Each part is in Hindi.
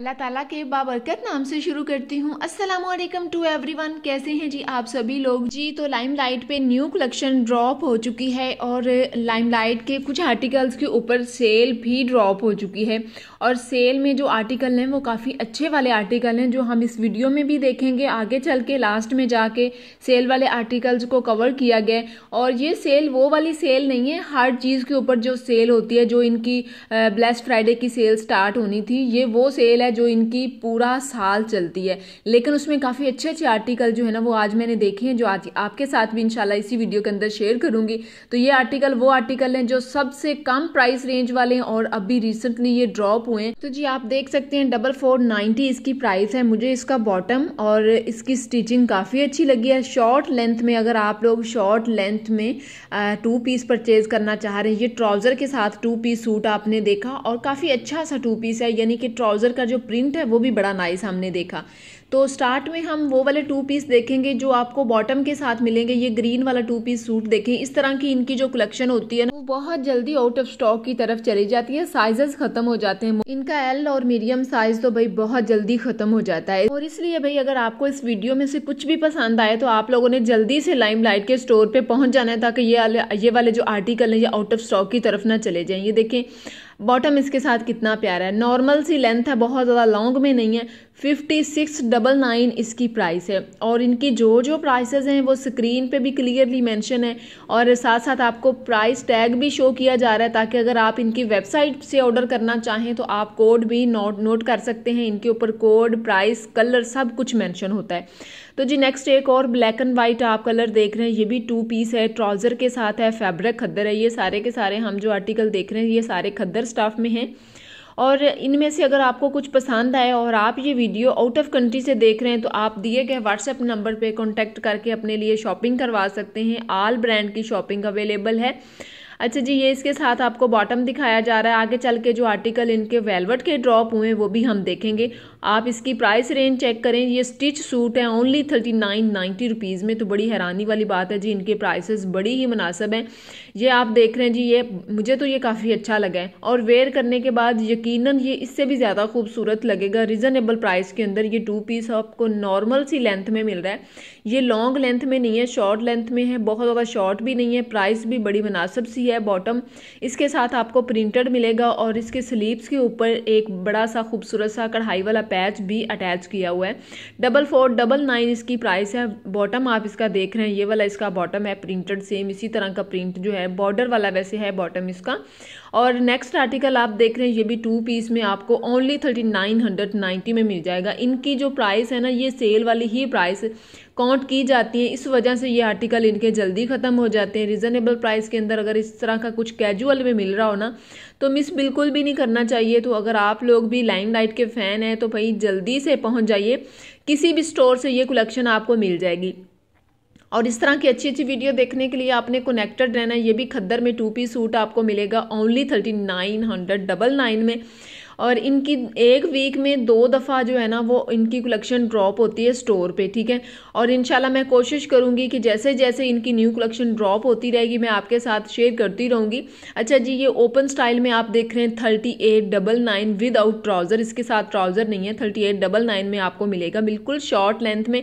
अल्लाह ताला के बाबरकत नाम से शुरू करती हूँ वालेकुम टू एवरीवन कैसे हैं जी आप सभी लोग जी तो लाइमलाइट पे न्यू कलेक्शन ड्रॉप हो चुकी है और लाइमलाइट के कुछ आर्टिकल्स के ऊपर सेल भी ड्रॉप हो चुकी है और सेल में जो आर्टिकल हैं वो काफ़ी अच्छे वाले आर्टिकल हैं जो हम इस वीडियो में भी देखेंगे आगे चल के लास्ट में जाके सेल वाले आर्टिकल्स को कवर किया गया और ये सेल वो वाली सेल नहीं है हर चीज़ के ऊपर जो सेल होती है जो इनकी ब्लेस फ्राइडे की सेल स्टार्ट होनी थी ये वो सेल है है जो इनकी पूरा साल चलती है लेकिन उसमें काफ़ी अच्छे अच्छे आर्टिकल जो है ना वो आज मैंने देखे हैं जो आज आपके साथ भी इंशाल्लाह इसी वीडियो के अंदर शेयर करूंगी तो ये आर्टिकल वो आर्टिकल हैं जो सबसे कम प्राइस रेंज वाले हैं और अभी रिसेंटली ये ड्रॉप हुए हैं तो जी आप देख सकते हैं डबल फोर नाइन्टी इसकी प्राइस है मुझे इसका बॉटम और इसकी स्टिचिंग काफ़ी अच्छी लगी है शॉर्ट लेंथ में अगर आप लोग शॉर्ट लेंथ में टू पीस परचेज़ करना चाह रहे हैं ये ट्राउज़र के साथ टू पीस सूट आपने देखा और काफ़ी अच्छा सा टू पीस है यानी कि ट्राउज़र का जो जो प्रिंट है वो भी बड़ा नाइस हमने देखा तो स्टार्ट में हम वो वाले टू पीस देखेंगे जो आपको बॉटम के साथ मिलेंगे ये ग्रीन वाला टू पीस सूट देखें इस तरह की इनकी जो कलेक्शन होती है ना वो बहुत जल्दी आउट ऑफ स्टॉक की तरफ चली जाती है साइजेस खत्म हो जाते हैं इनका एल और मीडियम साइज तो भाई बहुत जल्दी खत्म हो जाता है और इसलिए भाई अगर आपको इस वीडियो में से कुछ भी पसंद आए तो आप लोगों ने जल्दी से लाइम के स्टोर पर पहुंच जाना है ताकि ये ये वाले जो आर्टिकल है ये आउट ऑफ स्टॉक की तरफ ना चले जाए ये देखें बॉटम इसके साथ कितना प्यारा है नॉर्मल सी लेंथ है बहुत ज़्यादा लॉन्ग में नहीं है फिफ्टी सिक्स डबल नाइन इसकी प्राइस है और इनकी जो जो प्राइस हैं वो स्क्रीन पे भी क्लियरली मेंशन है और साथ साथ आपको प्राइस टैग भी शो किया जा रहा है ताकि अगर आप इनकी वेबसाइट से ऑर्डर करना चाहें तो आप कोड भी नोट नोट कर सकते हैं इनके ऊपर कोड प्राइस कलर सब कुछ मैंशन होता है तो जी नेक्स्ट एक और ब्लैक एंड वाइट आप कलर देख रहे हैं ये भी टू पीस है ट्राउज़र के साथ है फैब्रिक खद्दर है ये सारे के सारे हम जो आर्टिकल देख रहे हैं ये सारे खद्दर स्टाफ में हैं और इनमें से अगर आपको कुछ पसंद आए और आप ये वीडियो आउट ऑफ कंट्री से देख रहे हैं तो आप दिए गए व्हाट्सएप नंबर पे कांटेक्ट करके अपने लिए शॉपिंग करवा सकते हैं आल ब्रांड की शॉपिंग अवेलेबल है अच्छा जी ये इसके साथ आपको बॉटम दिखाया जा रहा है आगे चल के जो आर्टिकल इनके वेलवेट के ड्रॉप हुए हैं वो भी हम देखेंगे आप इसकी प्राइस रेंज चेक करें ये स्टिच सूट है only thirty nine ninety rupees में तो बड़ी हैरानी वाली बात है जी इनके प्राइसेस बड़ी ही मुनासब हैं ये आप देख रहे हैं जी ये मुझे तो ये काफ़ी अच्छा लगा है और वेयर करने के बाद यकीन ये इससे भी ज़्यादा खूबसूरत लगेगा रिजनेबल प्राइस के अंदर ये टू पीस आपको नॉर्मल सी लेंथ में मिल रहा है ये लॉन्ग लेंथ में नहीं है शॉर्ट लेंथ में है बहुत ज़्यादा शॉर्ट भी नहीं है प्राइस भी बड़ी मुनासब सी है बॉटम इसके साथ आपको प्रिंटेड मिलेगा और इसके स्लीवस के ऊपर एक बड़ा सा खूबसूरत सा कढ़ाई वाला पैच भी अटैच किया हुआ है डबल फोर डबल नाइन इसकी प्राइस है बॉटम आप इसका देख रहे हैं ये वाला इसका बॉटम है प्रिंटेड सेम इसी तरह का प्रिंट जो है बॉर्डर वाला वैसे है बॉटम इसका और नेक्स्ट आर्टिकल आप देख रहे हैं ये भी टू पीस में आपको ओनली थर्टी में मिल जाएगा इनकी जो प्राइस है ना ये सेल वाली ही प्राइस काउंट की जाती हैं इस वजह से ये आर्टिकल इनके जल्दी ख़त्म हो जाते हैं रिजनेबल प्राइस के अंदर अगर इस तरह का कुछ कैजुअल में मिल रहा हो ना तो मिस बिल्कुल भी नहीं करना चाहिए तो अगर आप लोग भी लाइम लाइट के फ़ैन हैं तो भाई जल्दी से पहुँच जाइए किसी भी स्टोर से ये कलेक्शन आपको मिल जाएगी और इस तरह की अच्छी अच्छी वीडियो देखने के लिए आपने कनेक्टेड रहना ये भी खद्दर में टू पी सूट आपको मिलेगा only thirty nine hundred double nine में और इनकी एक वीक में दो दफ़ा जो है ना वो इनकी कलेक्शन ड्रॉप होती है स्टोर पे ठीक है और इन मैं कोशिश करूँगी कि जैसे जैसे इनकी न्यू कलेक्शन ड्रॉप होती रहेगी मैं आपके साथ शेयर करती रहूँगी अच्छा जी ये ओपन स्टाइल में आप देख रहे हैं thirty eight double nine without trouser इसके साथ ट्राउज़र नहीं है थर्टी एट डबल नाइन में आपको मिलेगा बिल्कुल शॉर्ट लेंथ में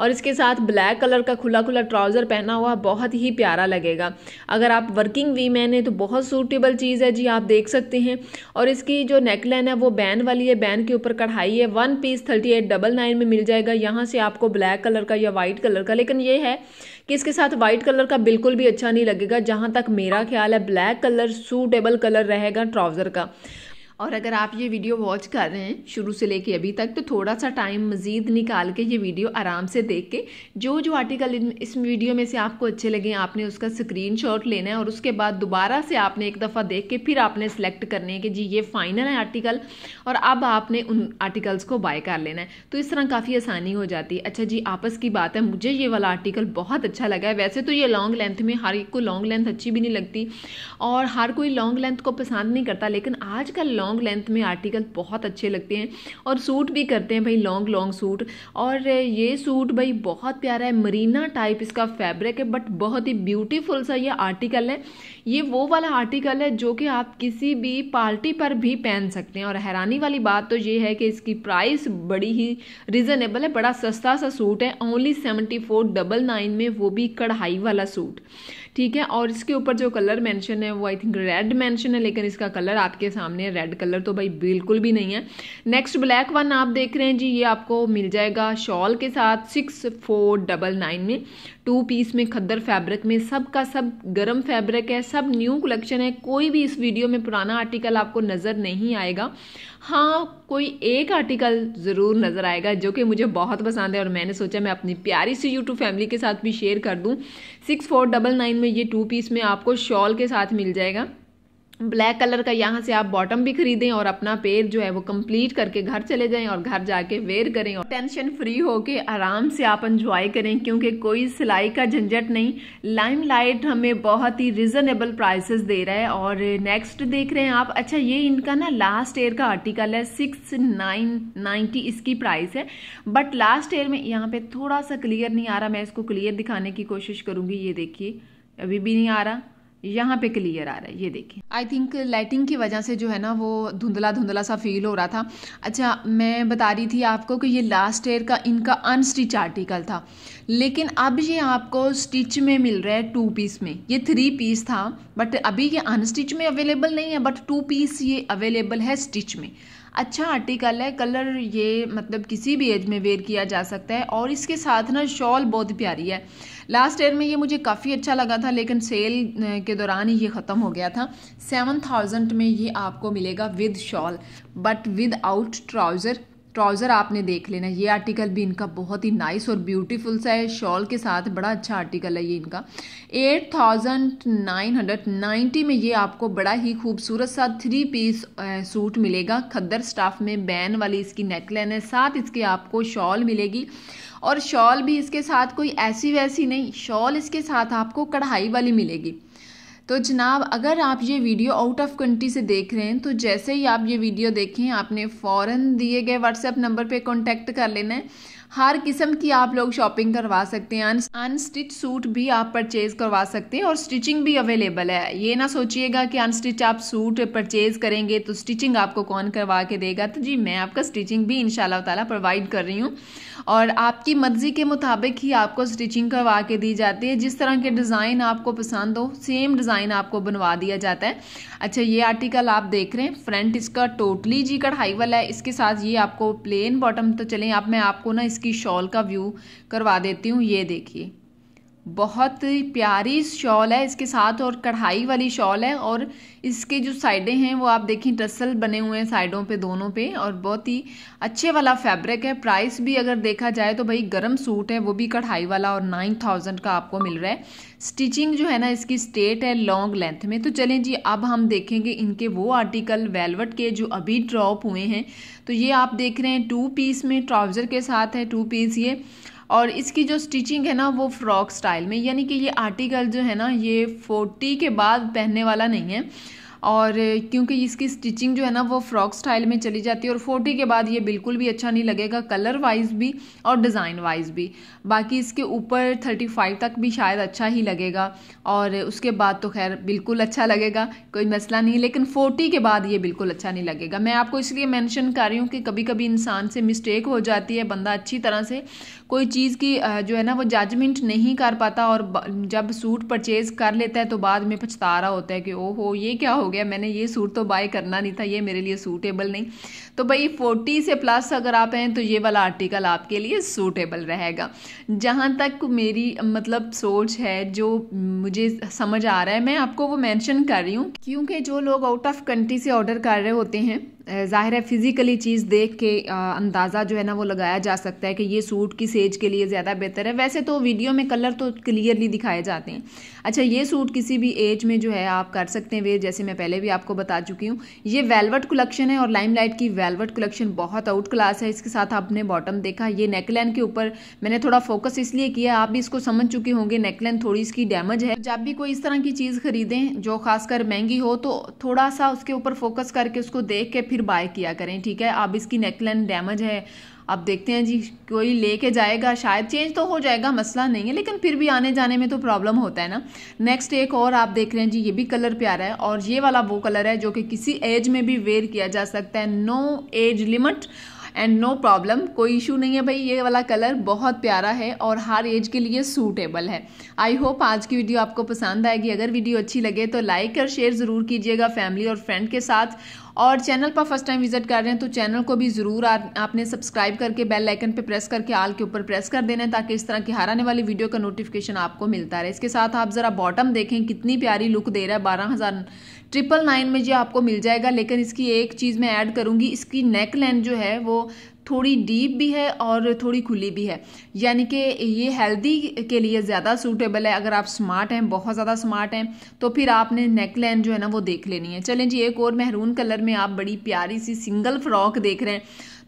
और इसके साथ ब्लैक कलर का खुला खुला ट्राउज़र पहना हुआ बहुत ही प्यारा लगेगा अगर आप वर्किंग वीमेन है तो बहुत सूटेबल चीज़ है जी आप देख सकते हैं और इसकी जो नेकलाइन नेकलाइन है वो बैन वाली है बैन के ऊपर कढ़ाई है one piece thirty eight double nine में मिल जाएगा यहाँ से आपको ब्लैक कलर का या वाइट कलर का लेकिन ये है कि इसके साथ वाइट कलर का बिल्कुल भी अच्छा नहीं लगेगा जहाँ तक मेरा ख्याल है ब्लैक कलर सूटेबल कलर रहेगा ट्राउज़र का और अगर आप ये वीडियो वॉच कर रहे हैं शुरू से लेके अभी तक तो थोड़ा सा टाइम मज़ीद निकाल के ये वीडियो आराम से देख के जो जो आर्टिकल इस वीडियो में से आपको अच्छे लगे आपने उसका स्क्रीन लेना है और उसके बाद दोबारा से आपने एक दफ़ा देख के फिर आपने सेलेक्ट करने है कि जी ये फाइनल है आर्टिकल और अब आपने उन आर्टिकल्स को बाय कर लेना है तो इस तरह काफ़ी आसानी हो जाती है अच्छा जी आपस की बात है मुझे ये वाला आर्टिकल बहुत अच्छा लगा है वैसे तो ये लॉन्ग लेंथ में हर एक को लॉन्ग लेंथ अच्छी भी नहीं लगती और हर कोई लॉन्ग लेंथ को पसंद नहीं करता लेकिन आजकल लॉन्ग लेंथ में आर्टिकल बहुत अच्छे लगते हैं और सूट भी करते हैं भाई लॉन्ग लॉन्ग सूट और ये सूट भाई बहुत प्यारा है मरीना टाइप इसका फैब्रिक है बट बहुत ही ब्यूटीफुल सा ये आर्टिकल है ये वो वाला आर्टिकल है जो कि आप किसी भी पार्टी पर भी पहन सकते हैं और हैरानी वाली बात तो ये है कि इसकी प्राइस बड़ी ही रिजनेबल है बड़ा सस्ता सा सूट है only seventy four double nine में वो भी कढ़ाई वाला सूट ठीक है और इसके ऊपर जो कलर मेंशन है वो आई थिंक रेड मेंशन है लेकिन इसका कलर आपके सामने रेड कलर तो भाई बिल्कुल भी नहीं है नेक्स्ट ब्लैक वन आप देख रहे हैं जी ये आपको मिल जाएगा शॉल के साथ सिक्स फोर डबल नाइन में टू पीस में खद्दर फैब्रिक में सब का सब गर्म फैब्रिक है सब न्यू कलेक्शन है कोई भी इस वीडियो में पुराना आर्टिकल आपको नज़र नहीं आएगा हाँ कोई एक आर्टिकल ज़रूर नज़र आएगा जो कि मुझे बहुत पसंद है और मैंने सोचा मैं अपनी प्यारी सी यूट्यूब फैमिली के साथ भी शेयर कर दूँ सिक्स फोर डबल नाइन में ये टू पीस में आपको शॉल के साथ मिल जाएगा ब्लैक कलर का यहाँ से आप बॉटम भी खरीदें और अपना पेड़ जो है वो कंप्लीट करके घर चले जाएं और घर जाके वेयर करें और टेंशन फ्री होके आराम से आप एंजॉय करें क्योंकि कोई सिलाई का झंझट नहीं लाइम लाइट हमें बहुत ही रिजनेबल प्राइसेस दे रहा है और नेक्स्ट देख रहे हैं आप अच्छा ये इनका ना लास्ट ईयर का आर्टिकल है सिक्स नाइन इसकी प्राइस है बट लास्ट ईयर में यहाँ पर थोड़ा सा क्लियर नहीं आ रहा मैं इसको क्लियर दिखाने की कोशिश करूंगी ये देखिए अभी भी नहीं आ रहा यहाँ पे क्लियर आ रहा है ये देखिए आई थिंक लाइटिंग की वजह से जो है ना वो धुंधला धुंधला सा फील हो रहा था अच्छा मैं बता रही थी आपको कि ये लास्ट ईयर का इनका अनस्टिच आर्टिकल था लेकिन अब ये आपको स्टिच में मिल रहा है टू पीस में ये थ्री पीस था बट अभी ये अनस्टिच में अवेलेबल नहीं है बट टू पीस ये अवेलेबल है स्टिच में अच्छा आर्टिकल है कलर ये मतलब किसी भी एज में वेयर किया जा सकता है और इसके साथ ना शॉल बहुत प्यारी है लास्ट ईयर में ये मुझे काफ़ी अच्छा लगा था लेकिन सेल के दौरान ही ये ख़त्म हो गया था सेवन थाउजेंड में ये आपको मिलेगा with shawl but without trouser trouser आपने देख लेना ये आर्टिकल भी इनका बहुत ही नाइस और ब्यूटीफुल सा है शॉल के साथ बड़ा अच्छा आर्टिकल है ये इनका eight thousand nine hundred ninety में ये आपको बड़ा ही खूबसूरत सा थ्री पीस सूट मिलेगा खद्दर स्टाफ में बैन वाली इसकी नेकलाइन है साथ इसके आपको शॉल मिलेगी और शॉल भी इसके साथ कोई ऐसी वैसी नहीं शॉल इसके साथ आपको कढ़ाई वाली मिलेगी तो जनाब अगर आप ये वीडियो आउट ऑफ कंट्री से देख रहे हैं तो जैसे ही आप ये वीडियो देखें आपने फ़ौरन दिए गए व्हाट्सएप नंबर पर कॉन्टैक्ट कर लेना है हर किस्म की आप लोग शॉपिंग करवा सकते हैं अनस्टिच सूट भी आप परचेज करवा सकते हैं और स्टिचिंग भी अवेलेबल है ये ना सोचिएगा कि अनस्टिच आप सूट परचेज करेंगे तो स्टिचिंग आपको कौन करवा के देगा तो जी मैं आपका स्टिचिंग भी इन ताला प्रोवाइड कर रही हूँ और आपकी मर्ज़ी के मुताबिक ही आपको स्टिचिंग करवा के दी जाती है जिस तरह के डिज़ाइन आपको पसंद हो सेम डिज़ाइन आपको बनवा दिया जाता है अच्छा ये आर्टिकल आप देख रहे हैं फ्रंट इसका टोटली जी कढ़ाई वाला है इसके साथ ये आपको प्लेन बॉटम तो चलें अब आप मैं आपको ना इसकी शॉल का व्यू करवा देती हूँ ये देखिए बहुत प्यारी शॉल है इसके साथ और कढ़ाई वाली शॉल है और इसके जो साइडें हैं वो आप देखें टसल बने हुए हैं साइडों पे दोनों पे और बहुत ही अच्छे वाला फैब्रिक है प्राइस भी अगर देखा जाए तो भाई गर्म सूट है वो भी कढ़ाई वाला और नाइन थाउजेंड का आपको मिल रहा है स्टिचिंग जो है ना इसकी स्टेट है लॉन्ग लेंथ में तो चलें जी अब हम देखेंगे इनके वो आर्टिकल वेलवट के जो अभी ड्रॉप हुए हैं तो ये आप देख रहे हैं टू पीस में ट्राउज़र के साथ है टू पीस ये और इसकी जो स्टिचिंग है ना वो फ्रॉक स्टाइल में यानी कि ये आर्टिकल जो है ना ये फोर्टी के बाद पहनने वाला नहीं है और क्योंकि इसकी स्टिचिंग जो है ना वो फ्रॉक स्टाइल में चली जाती है और फोर्टी के बाद ये बिल्कुल भी अच्छा नहीं लगेगा कलर वाइज भी और डिज़ाइन वाइज भी बाकी इसके ऊपर थर्टी फाइव तक भी शायद अच्छा ही लगेगा और उसके बाद तो खैर बिल्कुल अच्छा लगेगा कोई मसला नहीं लेकिन फोर्टी के बाद ये बिल्कुल अच्छा नहीं लगेगा मैं आपको इसलिए मैंशन कर रही हूँ कि कभी कभी इंसान से मिस्टेक हो जाती है बंदा अच्छी तरह से कोई चीज़ की जो है ना वो जजमेंट नहीं कर पाता और जब सूट परचेज़ कर लेता है तो बाद में पछता रहा होता है कि ओहो ये क्या हो गया मैंने ये सूट तो बाय करना नहीं था ये मेरे लिए सूटेबल नहीं तो भाई फोर्टी से प्लस अगर आप हैं तो ये वाला आर्टिकल आपके लिए सूटेबल रहेगा जहाँ तक मेरी मतलब सोच है जो मुझे समझ आ रहा है मैं आपको वो मैंशन कर रही हूँ क्योंकि जो लोग आउट ऑफ कंट्री से ऑर्डर कर रहे होते हैं ज़ाहिर है फ़िज़िकली चीज़ देख के अंदाज़ा जो है ना वो लगाया जा सकता है कि ये सूट किस एज के लिए ज़्यादा बेहतर है वैसे तो वीडियो में कलर तो क्लियरली दिखाए जाते हैं अच्छा ये सूट किसी भी एज में जो है आप कर सकते हैं वे जैसे मैं पहले भी आपको बता चुकी हूँ ये वेलवट कलेक्शन है और लाइमलाइट की वेलवट कलेक्शन बहुत आउट क्लास है इसके साथ आपने बॉटम देखा ये नेकलैन के ऊपर मैंने थोड़ा फोकस इसलिए किया आप भी इसको समझ चुके होंगे नेकलैन थोड़ी इसकी डैमेज है जब भी कोई इस तरह की चीज़ खरीदें जो खासकर महंगी हो तो थोड़ा सा उसके ऊपर फोकस करके उसको देख के फिर बाय किया करें ठीक है अब इसकी नेकलाइन डैमेज है अब देखते हैं जी कोई लेके जाएगा शायद चेंज तो हो जाएगा मसला नहीं है लेकिन फिर भी आने जाने में तो प्रॉब्लम होता है ना नेक्स्ट एक और आप देख रहे हैं जी ये भी कलर प्यारा है और ये वाला वो कलर है जो कि किसी एज में भी वेयर किया जा सकता है no age limit and no problem कोई इशू नहीं है भाई ये वाला कलर बहुत प्यारा है और हर एज के लिए सूटेबल है आई होप आज की वीडियो आपको पसंद आएगी अगर वीडियो अच्छी लगे तो लाइक और शेयर ज़रूर कीजिएगा फैमिली और फ्रेंड के साथ और चैनल पर फर्स्ट टाइम विजिट कर रहे हैं तो चैनल को भी ज़रूर आपने सब्सक्राइब करके बेल आइकन पर प्रेस करके आल के ऊपर प्रेस कर देना है ताकि इस तरह की हर आने वाली वीडियो का नोटिफिकेशन आपको मिलता रहे इसके साथ आप ज़रा बॉटम देखें कितनी प्यारी लुक दे रहा है बारह हज़ार ट्रिपल नाइन में जी आपको मिल जाएगा लेकिन इसकी एक चीज़ मैं ऐड करूँगी इसकी नेक लेंथ जो है वो थोड़ी डीप भी है और थोड़ी खुली भी है यानी कि ये हेल्दी के लिए ज़्यादा सूटेबल है अगर आप स्मार्ट हैं बहुत ज़्यादा स्मार्ट हैं तो फिर आपने नेक लाइन जो है ना वो देख लेनी है चलें जी एक और महरून कलर में आप बड़ी प्यारी सी सिंगल फ्रॉक देख रहे हैं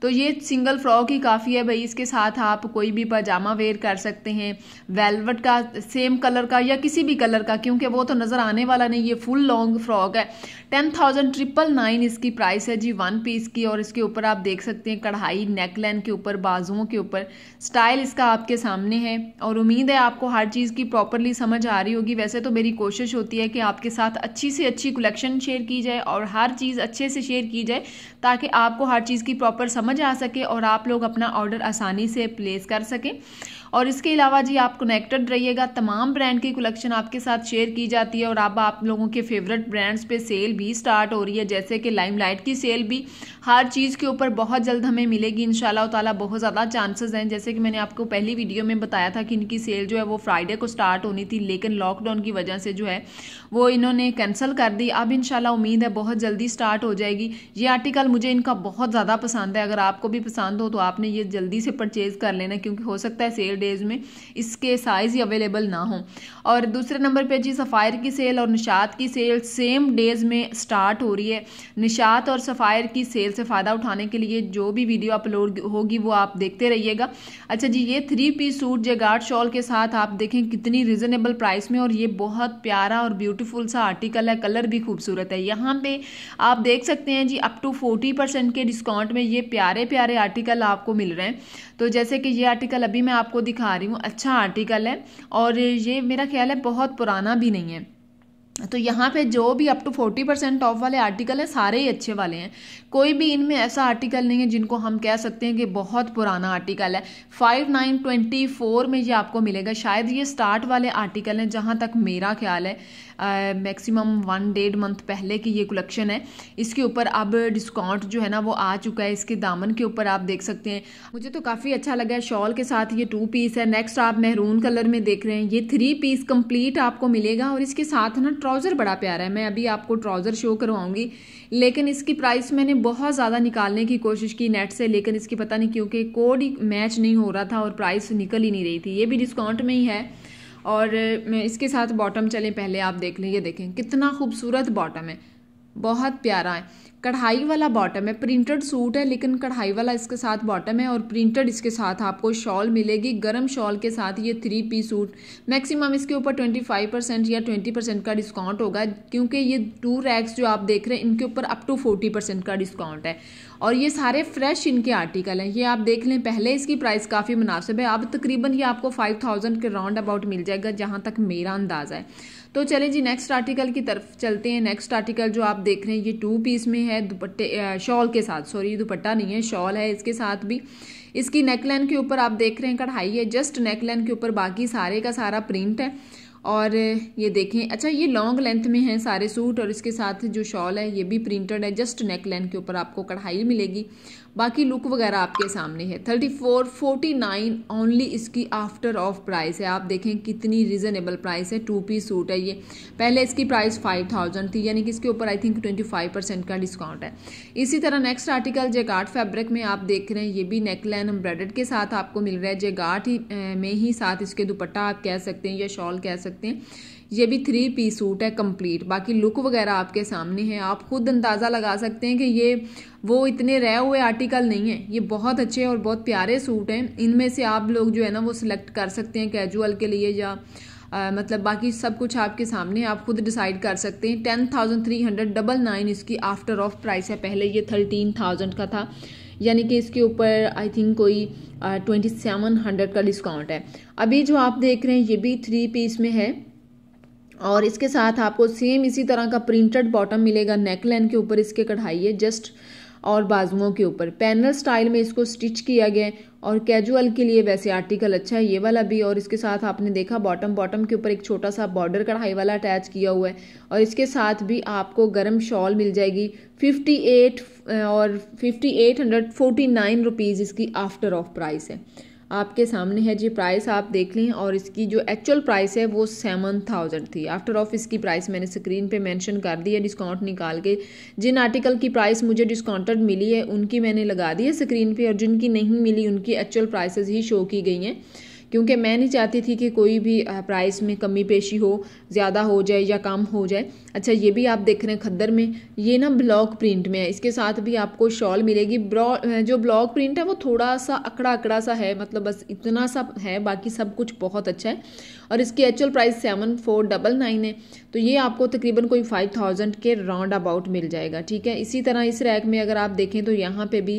तो ये सिंगल फ्रॉक ही काफ़ी है भाई इसके साथ आप कोई भी पजामा वेयर कर सकते हैं वेलवेट का सेम कलर का या किसी भी कलर का क्योंकि वो तो नज़र आने वाला नहीं ये फुल लॉन्ग फ्रॉक है टेन थाउजेंड ट्रिपल नाइन इसकी प्राइस है जी वन पीस की और इसके ऊपर आप देख सकते हैं कढ़ाई नेकलाइन के ऊपर बाजुओं के ऊपर स्टाइल इसका आपके सामने है और उम्मीद है आपको हर चीज़ की प्रॉपरली समझ आ रही होगी वैसे तो मेरी कोशिश होती है कि आपके साथ अच्छी से अच्छी कलेक्शन शेयर की जाए और हर चीज़ अच्छे से शेयर की जाए ताकि आपको हर चीज़ की प्रॉपर समझ समझ आ सके और आप लोग अपना ऑर्डर आसानी से प्लेस कर सकें और इसके अलावा जी आप कनेक्टेड रहिएगा तमाम ब्रांड की कलेक्शन आपके साथ शेयर की जाती है और अब आप लोगों के फेवरेट ब्रांड्स पे सेल भी स्टार्ट हो रही है जैसे कि लाइमलाइट की सेल भी हर चीज़ के ऊपर बहुत जल्द हमें मिलेगी इन ताला बहुत ज़्यादा चांसेस हैं जैसे कि मैंने आपको पहली वीडियो में बताया था कि इनकी सेल जो है वो फ्राइडे को स्टार्ट होनी थी लेकिन लॉकडाउन की वजह से जो है वो इन्होंने कैंसिल कर दी अब इन उम्मीद है बहुत जल्दी स्टार्ट हो जाएगी ये आर्टिकल मुझे इनका बहुत ज़्यादा पसंद है अगर आपको भी पसंद हो तो आपने ये जल्दी से परचेज़ कर लेना क्योंकि हो सकता है सेल डेज में इसके साइज़ ही अवेलेबल ना हो और दूसरे नंबर पे जी सफ़ायर की सेल और निशात की सेल सेम डेज़ में स्टार्ट हो रही है निशात और सफ़ायर की सेल से फ़ायदा उठाने के लिए जो भी वीडियो अपलोड होगी वो आप देखते रहिएगा अच्छा जी ये three piece suit jacquard shawl के साथ आप देखें कितनी रिजनेबल प्राइस में और ये बहुत प्यारा और ब्यूटीफुल सा आर्टिकल है कलर भी खूबसूरत है यहाँ पे आप देख सकते हैं जी अप टू फोर्टी के डिस्काउंट में ये प्यारे प्यारे आर्टिकल आपको मिल रहे हैं तो जैसे कि ये आर्टिकल अभी मैं आपको दिखा रही हूँ अच्छा आर्टिकल है और ये मेरा ख्याल है बहुत पुराना भी नहीं है तो यहाँ पे जो भी up to forty percent off वाले आर्टिकल हैं सारे ही अच्छे वाले हैं कोई भी इनमें ऐसा आर्टिकल नहीं है जिनको हम कह सकते हैं कि बहुत पुराना आर्टिकल है फाइव नाइन ट्वेंटी फोर में ये आपको मिलेगा शायद ये स्टार्ट वाले आर्टिकल हैं जहाँ तक मेरा ख्याल है मैक्सिमम वन डेढ़ मंथ पहले की ये कलेक्शन है इसके ऊपर अब डिस्काउंट जो है ना वो आ चुका है इसके दामन के ऊपर आप देख सकते हैं मुझे तो काफ़ी अच्छा लगा है शॉल के साथ ये टू पीस है नेक्स्ट आप मेहरून कलर में देख रहे हैं ये थ्री पीस कंप्लीट आपको मिलेगा और इसके साथ ना ट्राउज़र बड़ा प्यारा है मैं अभी आपको ट्राउज़र शो करवाऊँगी लेकिन इसकी प्राइस मैंने बहुत ज़्यादा निकालने की कोशिश की नेट से लेकिन इसकी पता नहीं क्योंकि कोड मैच नहीं हो रहा था और प्राइस निकल ही नहीं रही थी ये भी डिस्काउंट में ही है और इसके साथ बॉटम चलें पहले आप देख लें ये देखें कितना खूबसूरत बॉटम है बहुत प्यारा है कढ़ाई वाला बॉटम है प्रिंटेड सूट है लेकिन कढ़ाई वाला इसके साथ बॉटम है और प्रिंटेड इसके साथ आपको शॉल मिलेगी गर्म शॉल के साथ ये थ्री पी सूट मैक्सिमम इसके ऊपर ट्वेंटी फाइव परसेंट या ट्वेंटी परसेंट का डिस्काउंट होगा क्योंकि ये टू रैक्स जो आप देख रहे हैं इनके ऊपर अप टू फोर्टी परसेंट का डिस्काउंट है और ये सारे फ्रेश इनके आर्टिकल हैं ये आप देख लें पहले इसकी प्राइस काफ़ी मुनासिब है अब तकरीबन ये आपको फाइव थाउजेंड के राउंड अबाउट मिल जाएगा जहाँ तक मेरा अंदाज़ा है तो चलें जी नेक्स्ट आर्टिकल की तरफ चलते हैं नेक्स्ट आर्टिकल जो आप देख रहे हैं ये टू पीस में है दुपट्टे शॉल के साथ सॉरी दुपट्टा नहीं है शॉल है इसके साथ भी इसकी नेकलाइन के ऊपर आप देख रहे हैं कढ़ाई है जस्ट नेकलाइन के ऊपर बाकी सारे का सारा प्रिंट है और ये देखें अच्छा ये लॉन्ग लेंथ में है सारे सूट और इसके साथ जो शॉल है ये भी प्रिंटेड है जस्ट नेक लेंथ के ऊपर आपको कढ़ाई मिलेगी बाकी लुक वगैरह आपके सामने है thirty four forty nine only इसकी आफ्टर ऑफ प्राइस है आप देखें कितनी रिजनेबल प्राइस है टू पीस सूट है ये पहले इसकी प्राइस फाइव थाउजेंड थी यानी कि इसके ऊपर I think twenty five percent का डिस्काउंट है इसी तरह नेक्स्ट आर्टिकल जेगाट फैब्रिक में आप देख रहे हैं ये भी नेकलाइन एम्ब्रॉयडर्ड के साथ आपको मिल रहा है जेगाट ही में ही साथ इसके दुपट्टा आप कह सकते हैं या शॉल कह सकते हैं ये भी थ्री पीस सूट है कंप्लीट बाकी लुक वगैरह आपके सामने है आप खुद अंदाज़ा लगा सकते हैं कि ये वो इतने रह हुए आर्टिकल नहीं है ये बहुत अच्छे और बहुत प्यारे सूट हैं इनमें से आप लोग जो है ना वो सिलेक्ट कर सकते हैं कैजुअल के लिए या आ, मतलब बाकी सब कुछ आपके सामने आप खुद डिसाइड कर सकते हैं ten thousand three hundred double nine इसकी आफ्टर ऑफ प्राइस है पहले ये थर्टीन थाउजेंड का था यानी कि इसके ऊपर आई थिंक कोई ट्वेंटी सेवन हंड्रेड का डिस्काउंट है अभी जो आप देख रहे हैं ये भी थ्री पीस में है और इसके साथ आपको सेम इसी तरह का प्रिंटेड बॉटम मिलेगा नेक लाइन के ऊपर इसके कढ़ाई है जस्ट और बाजुओं के ऊपर पैनल स्टाइल में इसको स्टिच किया गया है और कैजुअल के लिए वैसे आर्टिकल अच्छा है ये वाला भी और इसके साथ आपने देखा बॉटम बॉटम के ऊपर एक छोटा सा बॉर्डर कढ़ाई वाला अटैच किया हुआ है और इसके साथ भी आपको गर्म शॉल मिल जाएगी 58 और 5849 हंड्रेड इसकी आफ्टर ऑफ प्राइस है आपके सामने है जी प्राइस आप देख लें और इसकी जो एक्चुअल प्राइस है वो सेवन थाउजेंड थी आफ्टर ऑफ इसकी प्राइस मैंने स्क्रीन पे मेंशन कर दी है डिस्काउंट निकाल के जिन आर्टिकल की प्राइस मुझे डिस्काउंटेड मिली है उनकी मैंने लगा दी है स्क्रीन पे और जिनकी नहीं मिली उनकी एक्चुअल प्राइसेस ही शो की गई हैं क्योंकि मैं नहीं चाहती थी कि कोई भी प्राइस में कमी पेशी हो ज़्यादा हो जाए या कम हो जाए अच्छा ये भी आप देख रहे हैं खद्दर में ये ना ब्लॉक प्रिंट में है इसके साथ भी आपको शॉल मिलेगी जो ब्लॉक प्रिंट है वो थोड़ा सा अकड़ा अकड़ा सा है मतलब बस इतना सा है बाकी सब कुछ बहुत अच्छा है और इसकी actual price seven four double nine है तो ये आपको तकरीबन कोई फाइव थाउजेंड के राउंड अबाउट मिल जाएगा ठीक है इसी तरह इस रैक में अगर आप देखें तो यहाँ पे भी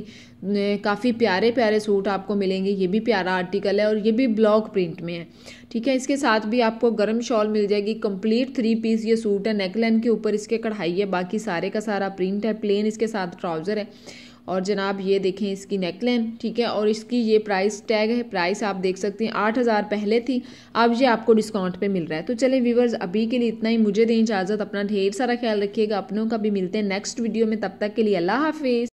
काफ़ी प्यारे प्यारे सूट आपको मिलेंगे ये भी प्यारा आर्टिकल है और ये भी ब्लॉक प्रिंट में है ठीक है इसके साथ भी आपको गर्म शॉल मिल जाएगी कंप्लीट थ्री पीस ये सूट है नेकलाइन के ऊपर इसके कढ़ाई है बाकी सारे का सारा प्रिंट है प्लेन इसके साथ ट्राउज़र है और जनाब ये देखें इसकी नेकलाइन ठीक है और इसकी ये प्राइस टैग है प्राइस आप देख सकते हैं आठ हज़ार पहले थी अब ये आपको डिस्काउंट पे मिल रहा है तो चले व्यूवर्स अभी के लिए इतना ही मुझे दें इजाज़त अपना ढेर सारा ख्याल रखिएगा अपनों का भी मिलते हैं नेक्स्ट वीडियो में तब तक के लिए अल्लाह हाफिज़